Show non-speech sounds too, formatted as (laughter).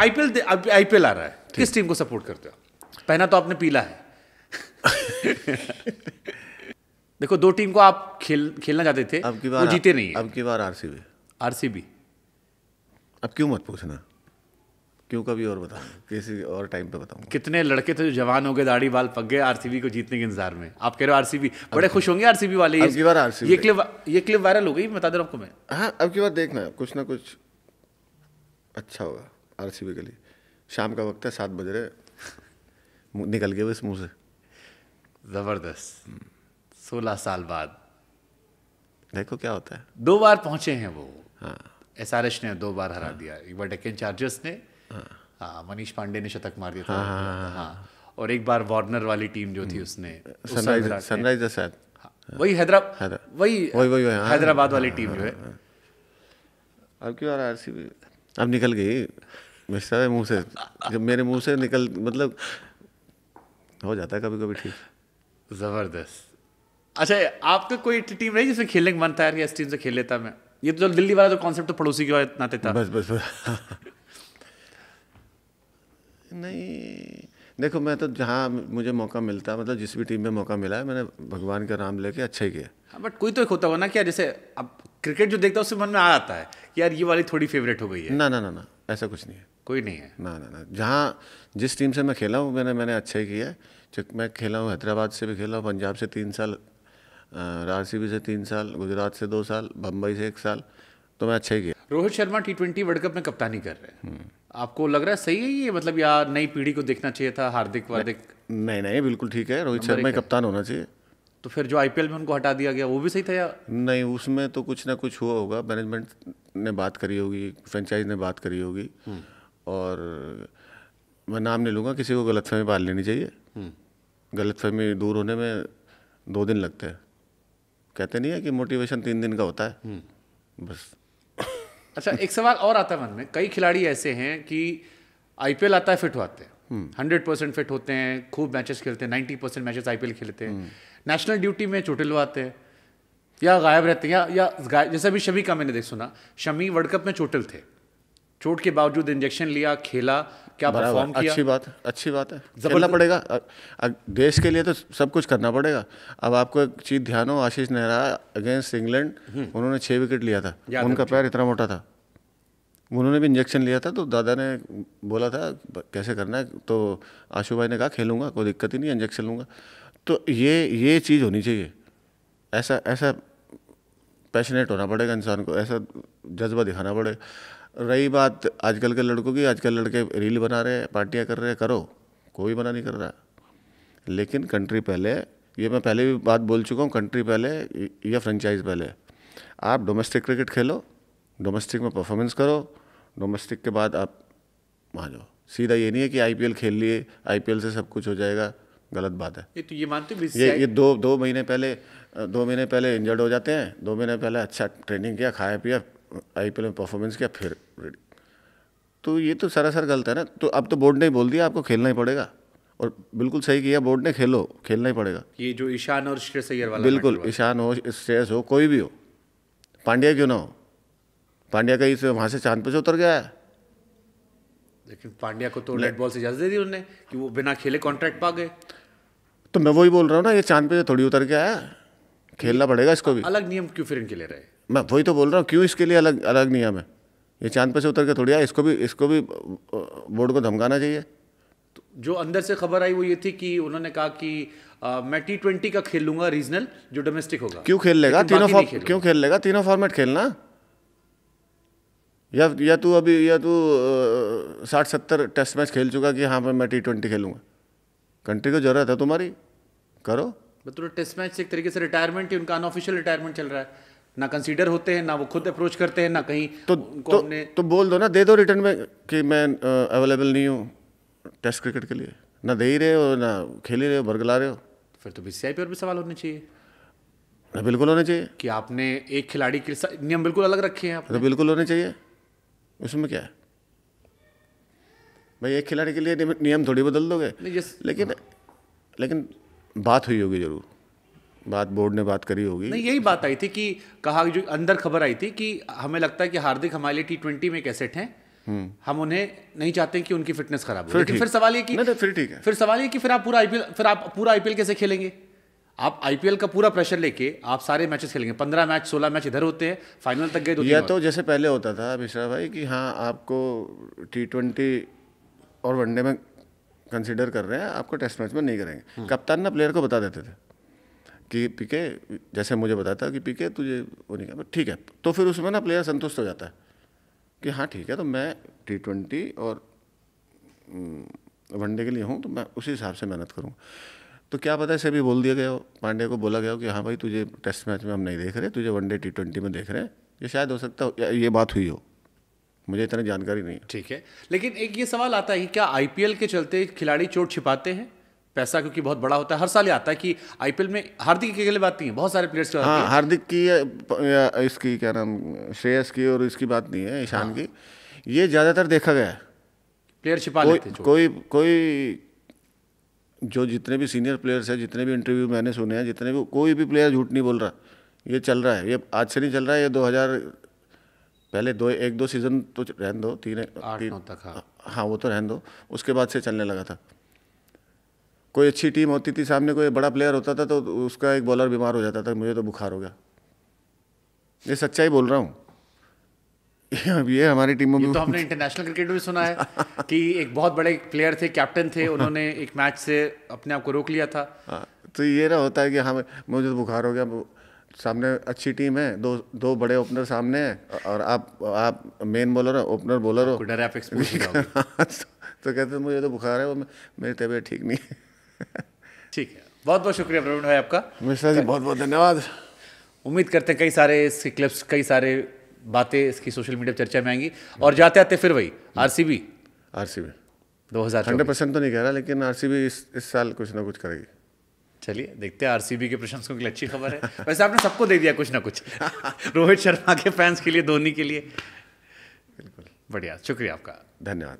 IPL IPL आ रहा है किस टीम को सपोर्ट करते हो पहना तो आपने पीला है (laughs) देखो दो टीम को आप खेल खेलना चाहते थे अब की बार वो जीते नहीं अब की बार आरसीबी आरसीबी अब क्यों मत पूछना क्यों कभी और बता किसी और टाइम पे बताऊँ कितने लड़के थे जो जवान हो गए दाढ़ी बाल पक गए आरसीबी को जीतने के इंतजार में आप कह रहे हो आरसीबी बड़े खुश होंगे आरसीबी वाले अब की बार आरसीबी ये क्लिप ये क्लिप वायरल हो गई बता दे रहा हूँ आपको मैं हाँ अब की बार देखना कुछ ना कुछ अच्छा होगा आर सी बी शाम का वक्त है सात बज रहे निकल गए इस मुँह से ज़बरदस्त सोलह साल बाद देखो क्या होता है दो बार पहुंचे हैं वो हाँ एस आर एच ने दो बार हरा हाँ। दिया एक बार डेक्कन चार्जर्स ने हाँ हाँ, मनीष पांडे ने शतक मार दिया था हाँ, हाँ, हाँ, हाँ।, हाँ। और एक बार वार्नर वाली टीम जो थी हम्म। उसने सनराइजर्स शायद हाँ। वही हैदराबाद वही वही वही हैदराबाद वाली टीम जो है अब क्यों आर सी अब निकल गई मिश्रा मुंह से जब मेरे मुंह से निकल मतलब हो जाता है कभी कभी ठीक ज़बरदस्त अच्छा आपका कोई टीम रही जिसमें खेलने का मन था यार इस टीम से खेल लेता मैं ये तो दिल्ली वाला जो कॉन्सेप्ट तो पड़ोसी के नाते था बस बस, बस। नहीं देखो मैं तो जहाँ मुझे मौका मिलता मतलब जिस भी टीम में मौका मिला है मैंने भगवान का नाम लेके अच्छा ही किया हाँ बट कोई तो एक होता होगा ना कि जैसे अब क्रिकेट जो देखता है उससे मन में आ जाता है कि यार ये वाली थोड़ी फेवरेट हो गई है ना ना ना ना ऐसा कुछ नहीं है कोई नहीं है ना ना ना जहाँ जिस टीम से मैं खेला हूँ मैंने मैंने अच्छा ही किया है मैं खेला हूँ हैदराबाद से भी खेला हूँ पंजाब से तीन साल आर से तीन साल गुजरात से दो साल बम्बई से एक साल तो मैं अच्छा ही किया Rohit Sharma T twenty world cup में कप्तानी कर रहे हैं हम्म। आपको लग रहा है सही है ये मतलब यार नई पीढ़ी को देखना चाहिए था हार्दिक वार्दिक नहीं नहीं बिल्कुल ठीक है रोहित शर्मा कप्तान होना चाहिए तो फिर जो आईपीएल में उनको हटा दिया गया वो भी सही था या नहीं उसमें तो कुछ ना कुछ हुआ होगा मैनेजमेंट ने बात करी होगी फ्रेंचाइज ने बात करी होगी हम्म। और मैं नाम नहीं लूँगा किसी को गलत फहमी पाल लेनी चाहिए हम्म। गलत फहमी दूर होने में दो दिन लगते हैं कहते नहीं है कि मोटिवेशन तीन दिन का होता है हम्म। बस अच्छा एक सवाल और आता है मन में कई खिलाड़ी ऐसे हैं कि आई आता है फिट होते हैं हम्म। हंड्रेड परसेंट फिट होते हैं खूब मैचेस खेलते हैं नाइन्टी परसेंट मैचेस आई खेलते हैं नेशनल ड्यूटी में चोटिल चोटिलवाते हैं या गायब रहते हैं या, या जैसे अभी शमी का मैंने देख सुना शमी वर्ल्ड कप में चोटिल थे चोट के बावजूद इंजेक्शन लिया खेला क्या परफॉर्म किया अच्छी बात अच्छी बात है खेलना पड़ेगा देश के लिए तो सब कुछ करना पड़ेगा अब आपको एक चीज़ ध्यान हो Ashish Nehra against England hmm. उन्होंने छः विकेट लिया था उनका पैर इतना मोटा था उन्होंने भी इंजेक्शन लिया था तो दादा ने बोला था कैसे करना है तो आशू भाई ने कहा खेलूँगा कोई दिक्कत ही नहीं इंजेक्शन लूँगा तो ये ये चीज़ होनी चाहिए ऐसा ऐसा पैशनेट होना पड़ेगा इंसान को ऐसा जज्बा दिखाना पड़ेगा रही बात आजकल के लड़कों की आजकल लड़के रील बना रहे हैं पार्टियाँ कर रहे हैं करो कोई मना नहीं कर रहा लेकिन कंट्री पहले ये मैं पहले भी बात बोल चुका हूँ कंट्री पहले या फ्रेंचाइज पहले आप डोमेस्टिक क्रिकेट खेलो डोमेस्टिक में परफॉर्मेंस करो डोमेस्टिक के बाद आप वहाँ जाओ सीधा ये नहीं है कि आई खेल लिए आई से सब कुछ हो जाएगा गलत बात है ये तो ये मानते ये ये दो दो महीने पहले दो महीने पहले इंजर्ड हो जाते हैं दो महीने पहले अच्छा ट्रेनिंग किया खाया पिया आईपीएल में परफॉर्मेंस किया फिर रेडी तो ये तो सरासर सर गलत है ना तो अब तो बोर्ड ने बोल दिया आपको खेलना ही पड़ेगा और बिल्कुल सही किया बोर्ड ने खेलो खेलना ही पड़ेगा ये जो ईशान और श्रेयस अय्यर वाला बिल्कुल ईशान हो श्रेयस हो कोई भी हो पांड्या क्यों ना हो पांड्या कहीं से वहाँ से चांद पे से उतर गया है लेकिन पांड्या को तो रेड बॉल से इजाजत दे दी उन्होंने कि वो बिना खेले कॉन्ट्रैक्ट पा गए तो मैं वही बोल रहा हूँ ना ये चांद पे थोड़ी उतर के आया खेलना पड़ेगा इसको भी अलग नियम क्यों फिर इनके ले रहे हैं मैं वही तो बोल रहा हूँ क्यों इसके लिए अलग अलग नियम है ये चांद पर से उतर के थोड़ी आया इसको भी इसको भी बोर्ड को धमकाना चाहिए तो जो अंदर से खबर आई वो ये थी कि उन्होंने कहा कि आ, मैं टी ट्वेंटी का खेल लूंगा रीजनल जो डोमेस्टिक होगा क्यों खेल लेगा तीनों फॉर्म क्यों खेल लेगा तीनों फॉर्मेट खेलना या या तू अभी या तू साठ सत्तर टेस्ट मैच खेल चुका कि हाँ मैं टी ट्वेंटी खेलूंगा कंट्री को जरूरत है तुम्हारी करो मतलब टेस्ट मैच से एक तरीके से रिटायरमेंट ही उनका अनऑफिशियल रिटायरमेंट चल रहा है ना कंसीडर होते हैं ना वो खुद अप्रोच करते हैं ना कहीं तो तो, हमने... तो बोल दो ना दे दो रिटर्न में कि मैं अवेलेबल नहीं हूँ टेस्ट क्रिकेट के लिए ना दे ही रहे हो ना खेल ही रहे हो बरगला रहे हो फिर तो बी पर भी सवाल होने चाहिए ना बिल्कुल होने चाहिए कि आपने एक खिलाड़ी के नियम बिल्कुल अलग रखे हैं आपने तो बिल्कुल होने चाहिए उसमें क्या है भाई एक खिलाड़ी के लिए नियम थोड़ी बदल दोगे लेकिन लेकिन बात हुई होगी जरूर बात बोर्ड ने बात करी होगी नहीं यही बात आई थी कि कहा जो अंदर खबर आई थी कि हमें लगता है कि हार्दिक हमारे लिए टी ट्वेंटी में कैसेट हैं हम्म। हम उन्हें नहीं चाहते कि उनकी फिटनेस खराब हो लेकिन फिर सवाल ये कि फिर ठीक है फिर सवाल ये कि फिर आप पूरा आईपीएल फिर आप पूरा आईपीएल कैसे खेलेंगे आप आईपीएल का पूरा प्रेशर लेके आप सारे मैचेस खेलेंगे पंद्रह मैच सोलह मैच इधर होते हैं फाइनल तक गए तो या तो जैसे पहले होता था मिश्रा भाई कि हाँ आपको टी ट्वेंटी और वनडे में कंसिडर कर रहे हैं आपको टेस्ट मैच में नहीं करेंगे हम्म। कप्तान ना प्लेयर को बता देते थे कि पीके जैसे मुझे बताता कि पीके तुझे वो नहीं कहा ठीक है तो फिर उसमें ना प्लेयर संतुष्ट हो जाता है कि हाँ ठीक है तो मैं टी ट्वेंटी और हम्म, वनडे के लिए हूँ तो मैं उसी हिसाब से मेहनत करूँ तो क्या पता इसे भी बोल दिया गया हो पांडे को बोला गया हो कि हाँ भाई तुझे टेस्ट मैच में हम नहीं देख रहे तुझे वनडे टी ट्वेंटी में देख रहे हैं ये शायद हो सकता हो ये बात हुई हो मुझे इतनी जानकारी नहीं ठीक है लेकिन एक ये सवाल आता है कि क्या आईपीएल के चलते खिलाड़ी चोट छिपाते हैं पैसा क्योंकि बहुत बड़ा होता है हर साल आता है कि आईपीएल में हार्दिक की अकेले बात नहीं है बहुत सारे प्लेयर्स की हाँ हार्दिक की इसकी क्या नाम श्रेयस की और इसकी बात नहीं है ईशान हाँ। की ये ज़्यादातर देखा गया है प्लेयर छिपा कोई, कोई कोई जो जितने भी सीनियर प्लेयर्स हैं जितने भी इंटरव्यू मैंने सुने हैं जितने भी कोई भी प्लेयर झूठ नहीं बोल रहा ये चल रहा है ये आज से नहीं चल रहा है ये दो पहले दो एक दो सीज़न तो रहन दो तीन आठ तक हाँ।, हाँ वो तो रहन दो उसके बाद से चलने लगा था कोई अच्छी टीम होती थी सामने कोई बड़ा प्लेयर होता था तो उसका एक बॉलर बीमार हो जाता था मुझे तो बुखार हो गया ये सच्चाई बोल रहा हूँ (laughs) ये हमारी टीमों में तो हमने इंटरनेशनल क्रिकेट में सुना है (laughs) कि एक बहुत बड़े प्लेयर थे कैप्टन थे उन्होंने एक मैच से अपने आप को रोक लिया था आ, (laughs) हाँ, तो ये ना होता है कि हाँ मुझे तो बुखार हो गया सामने अच्छी टीम है दो दो बड़े ओपनर सामने हैं और आप आप मेन बॉलर हो ओपनर बॉलर हो डर आप हाँ, तो, तो कहते मुझे तो बुखार है वो मेरी तबीयत ठीक नहीं है (laughs) ठीक है बहुत बहुत शुक्रिया प्रवीण भाई आपका मिश्रा जी बहुत बहुत धन्यवाद उम्मीद करते हैं कई सारे इसके क्लिप्स कई सारे बातें इसकी सोशल मीडिया पर चर्चा में आएंगी और जाते आते फिर वही R C B R C B दो हज़ार हंड्रेड परसेंट तो नहीं कह रहा लेकिन आर सी बी इस इस साल कुछ ना कुछ करेगी चलिए देखते हैं आरसीबी के प्रशंसकों के लिए अच्छी खबर है वैसे आपने सबको दे दिया कुछ ना कुछ (laughs) रोहित शर्मा के फैंस के लिए धोनी के लिए बिल्कुल बढ़िया शुक्रिया आपका धन्यवाद